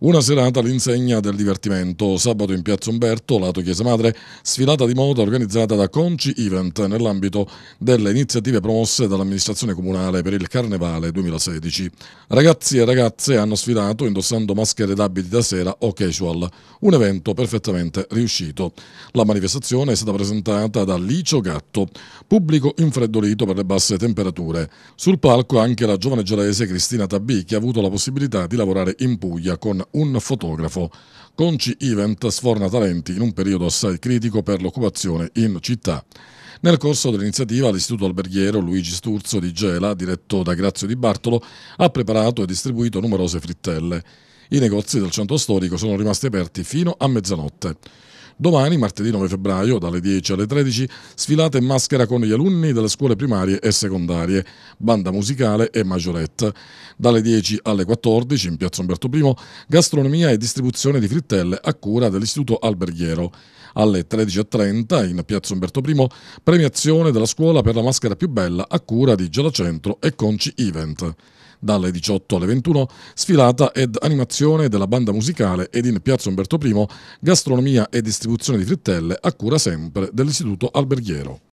Una serata all'insegna del divertimento, sabato in Piazza Umberto, lato Chiesa Madre, sfilata di moda organizzata da Conci Event nell'ambito delle iniziative promosse dall'amministrazione comunale per il Carnevale 2016. Ragazzi e ragazze hanno sfilato indossando maschere ed abiti da sera o casual, un evento perfettamente riuscito. La manifestazione è stata presentata da Licio Gatto, pubblico infreddolito per le basse temperature. Sul palco anche la giovane gelese Cristina Tabì che ha avuto la possibilità di lavorare in Puglia con un fotografo. Conci Event sforna talenti in un periodo assai critico per l'occupazione in città. Nel corso dell'iniziativa l'Istituto Alberghiero Luigi Sturzo di Gela, diretto da Grazio Di Bartolo, ha preparato e distribuito numerose frittelle. I negozi del centro storico sono rimasti aperti fino a mezzanotte. Domani, martedì 9 febbraio, dalle 10 alle 13, sfilate in maschera con gli alunni delle scuole primarie e secondarie, banda musicale e maggiorette. Dalle 10 alle 14, in piazza Umberto I, gastronomia e distribuzione di frittelle a cura dell'Istituto Alberghiero. Alle 13.30, in piazza Umberto I, premiazione della scuola per la maschera più bella a cura di Gelacentro e Conci Event dalle 18 alle 21, sfilata ed animazione della banda musicale ed in Piazza Umberto I gastronomia e distribuzione di frittelle a cura sempre dell'Istituto Alberghiero.